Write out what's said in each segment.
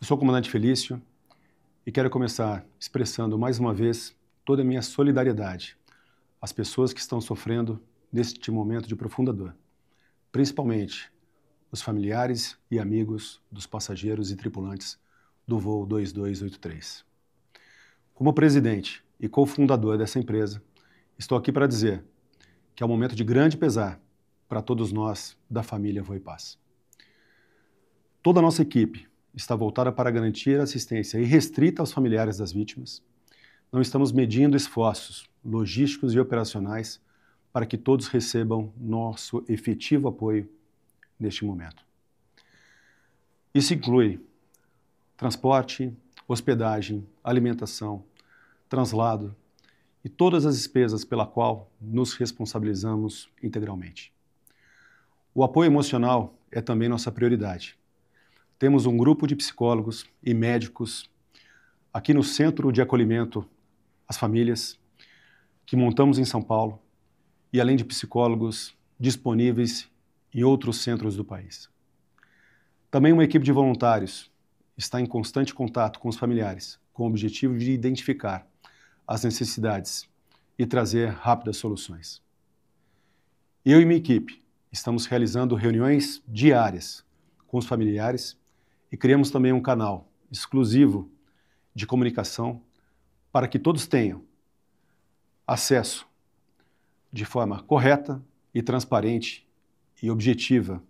Eu sou o comandante Felício e quero começar expressando mais uma vez toda a minha solidariedade às pessoas que estão sofrendo neste momento de profunda dor, principalmente os familiares e amigos dos passageiros e tripulantes do voo 2283. Como presidente e cofundador dessa empresa, estou aqui para dizer que é um momento de grande pesar para todos nós da família Voipaz. Toda a nossa equipe está voltada para garantir assistência irrestrita aos familiares das vítimas. Não estamos medindo esforços logísticos e operacionais para que todos recebam nosso efetivo apoio neste momento. Isso inclui transporte, hospedagem, alimentação, translado e todas as despesas pela qual nos responsabilizamos integralmente. O apoio emocional é também nossa prioridade temos um grupo de psicólogos e médicos aqui no Centro de Acolhimento às Famílias, que montamos em São Paulo, e além de psicólogos disponíveis em outros centros do país. Também uma equipe de voluntários está em constante contato com os familiares, com o objetivo de identificar as necessidades e trazer rápidas soluções. Eu e minha equipe estamos realizando reuniões diárias com os familiares e criamos também um canal exclusivo de comunicação para que todos tenham acesso de forma correta e transparente e objetiva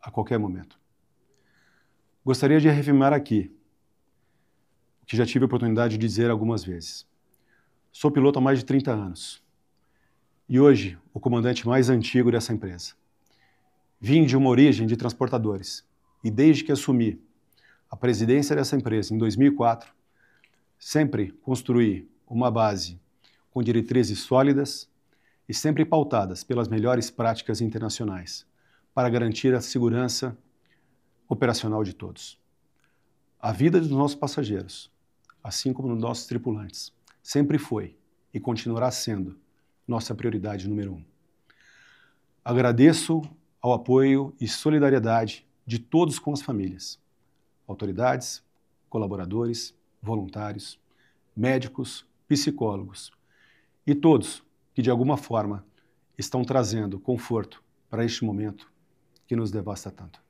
a qualquer momento. Gostaria de reafirmar aqui o que já tive a oportunidade de dizer algumas vezes. Sou piloto há mais de 30 anos e hoje o comandante mais antigo dessa empresa. Vim de uma origem de transportadores e desde que assumi a presidência dessa empresa em 2004, sempre construí uma base com diretrizes sólidas e sempre pautadas pelas melhores práticas internacionais para garantir a segurança operacional de todos. A vida dos nossos passageiros, assim como dos nossos tripulantes, sempre foi e continuará sendo nossa prioridade número um. Agradeço ao apoio e solidariedade de todos com as famílias, autoridades, colaboradores, voluntários, médicos, psicólogos e todos que de alguma forma estão trazendo conforto para este momento que nos devasta tanto.